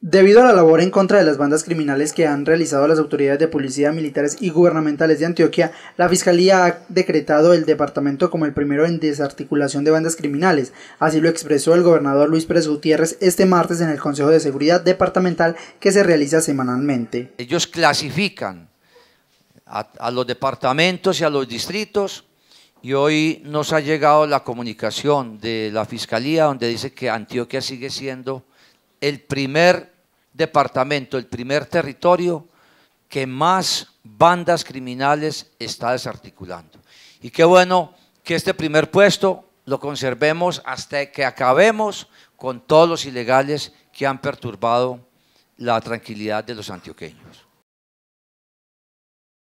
Debido a la labor en contra de las bandas criminales que han realizado las autoridades de policía, militares y gubernamentales de Antioquia, la Fiscalía ha decretado el departamento como el primero en desarticulación de bandas criminales. Así lo expresó el gobernador Luis Pérez Gutiérrez este martes en el Consejo de Seguridad Departamental que se realiza semanalmente. Ellos clasifican a, a los departamentos y a los distritos y hoy nos ha llegado la comunicación de la Fiscalía donde dice que Antioquia sigue siendo el primer departamento, el primer territorio que más bandas criminales está desarticulando. Y qué bueno que este primer puesto lo conservemos hasta que acabemos con todos los ilegales que han perturbado la tranquilidad de los antioqueños.